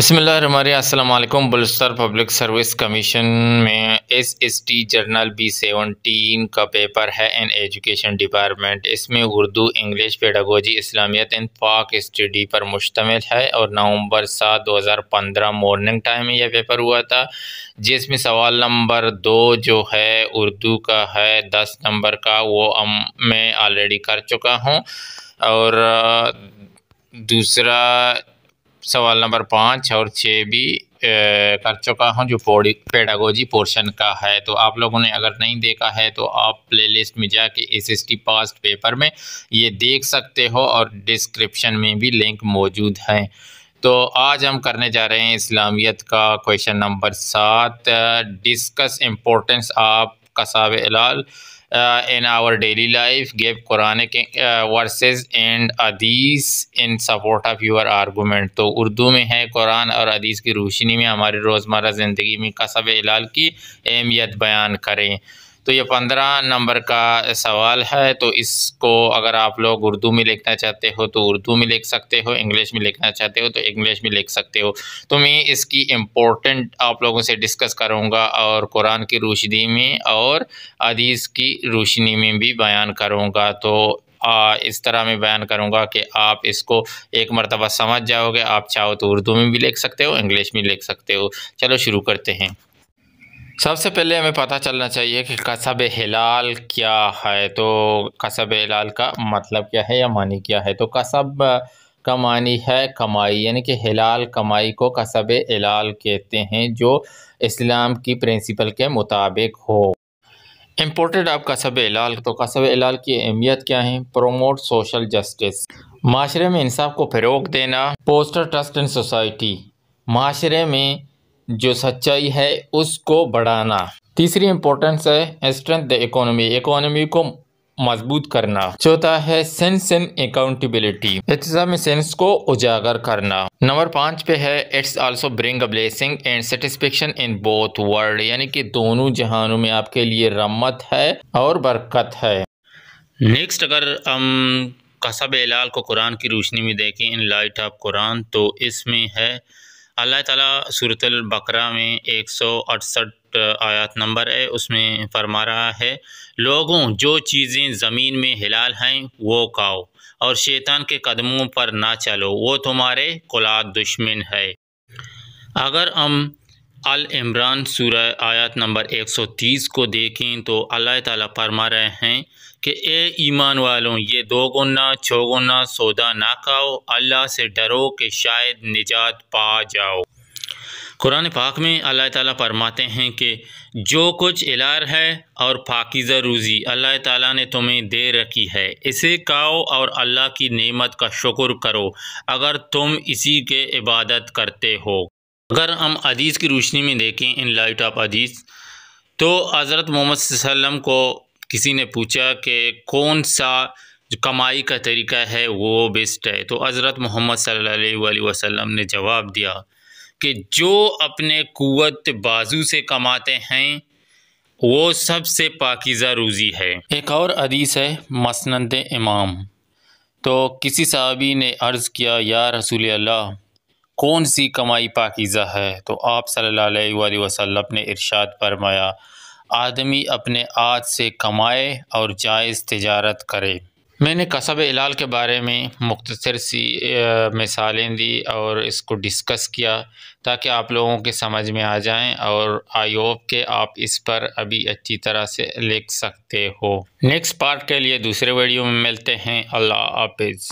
बसमिलकुम Balochistan public service commission में S S T general B seventeen का paper है in education department इसमें Urdu English pedagogy इस्लामियत इन पाक स्टडी पर मुश्तमिल है और नवंबर सात दो हज़ार पंद्रह मॉर्निंग टाइम में यह पेपर हुआ था जिसमें सवाल नंबर दो जो है उर्दू का है दस नंबर का वो अम मैं ऑलरेडी कर चुका हूँ और दूसरा सवाल नंबर पाँच और छः भी ए, कर चुका हूँ जो पेडागोजी पोर्शन का है तो आप लोगों ने अगर नहीं देखा है तो आप प्लेलिस्ट में जाके S S T past paper में ये देख सकते हो और डिस्क्रिप्शन में भी लिंक मौजूद हैं तो आज हम करने जा रहे हैं इस्लामियत का क्वेश्चन नंबर सात डिस्कस इम्पोर्टेंस ऑफ कसाब लाल in our daily life give Quran verses and अदीस in support of your argument तो उर्दू में है कुरान और अदीस की रोशनी में हमारी रोज़मर ज़िंदगी में कसब हिलाल की अहमियत बयान करें तो ये पंद्रह नंबर का सवाल है तो इसको अगर आप लोग उर्दू में लिखना चाहते हो तो उर्दू में लिख सकते हो इंग्लिश में लिखना चाहते हो तो इंग्लिश में लिख सकते हो तो मैं इसकी इम्पोर्टेंट आप लोगों से डिस्कस करूँगा और कुरान की रोशनी में और अदीस की रोशनी में भी बयान करूँगा तो आ, इस तरह मैं बयान करूँगा कि आप इसको एक मरतबा समझ जाओगे आप चाहो तो उर्दू में भी लिख सकते हो इंग्लिश में लिख सकते हो चलो शुरू करते हैं सबसे पहले हमें पता चलना चाहिए कि कसब हिलाल क्या है तो कसब हिलाल का मतलब क्या है या मानी क्या है तो कसब का मानी है कमाई यानी कि हिलाल कमाई को कसब हिलाल कहते हैं जो इस्लाम की प्रिंसिपल के मुताबिक हो इम्पोर्टेड आप कसब हिलाल तो कसब हिलाल की अहमियत क्या है प्रोमोट सोशल जस्टिस माशरे में इंसाफ को फ़रोग देना पोस्टर ट्रस्ट इन सोसाइटी माशरे में जो सच्चाई है उसको बढ़ाना तीसरी इंपॉर्टेंस है स्ट्रेंथ द इकोनॉमी इकोनॉमी को मजबूत करना चौथा है सेंस इन अकाउंटेबिलिटी सेंस को उजागर करना नंबर पांच पे है it's also bring a blessing and satisfaction in both world यानी कि दोनों जहानों में आपके लिए रम्मत है और बरकत है नेक्स्ट अगर हम कसब एलाल को कुरान की रोशनी में देखें इन लाइट ऑफ कुरान तो इसमें है अल्लाह ताला सूरतल बकरा में एक सौ अड़सठ आयत नंबर है उसमें फरमा रहा है लोगों जो चीज़ें ज़मीन में हिलाल हैं वो खाओ और शैतान के कदमों पर ना चलो वो तुम्हारे कुलाद दुश्मन है अगर हम अल इमरान सूर आयत नंबर 130 को देखें तो अल्लाह ताला फरमा रहे हैं कि ए ईमान वालों ये दो गुना चौगुना सौदा ना खाओ अल्लाह से डरो कि शायद निजात पा जाओ कुरान पाक में अल्लाह ताला फरमाते हैं कि जो कुछ इलार है और पाकिज़ा रूजी अल्लाह ताला ने तुम्हें दे रखी है इसे काओ और अल्लाह की नेमत का शुक्र करो अगर तुम इसी के इबादत करते हो अगर हम अदीस की रोशनी में देखें इन लाइट ऑफ अदीस तो हज़रत मोहम्मद को किसी ने पूछा कि कौन सा जो कमाई का तरीका है वो बेस्ट है तो हज़रत मोहम्मद सल्लल्लाहु वसल्लम ने जवाब दिया कि जो अपने कुत बाजू से कमाते हैं वो सबसे पाकिज़ा रोज़ी है एक और अदीस है मसनंद इमाम तो किसी साहबी ने अर्ज़ किया या रसूल अल्लाह कौन सी कमाई पाकिज़ा है तो आप सल्लल्लाहु अलैहि वसल्लम ने इरशाद फरमाया आदमी अपने आज से कमाए और जायज़ तजारत करे मैंने कसब इलाल के बारे में मुख्तर सी मिसालें दी और इसको डिस्कस किया ताकि आप लोगों के समझ में आ जाएं और होप के आप इस पर अभी अच्छी तरह से लिख सकते हो नेक्स्ट पार्ट के लिए दूसरे वीडियो में मिलते हैं अल्लाह हाफिज़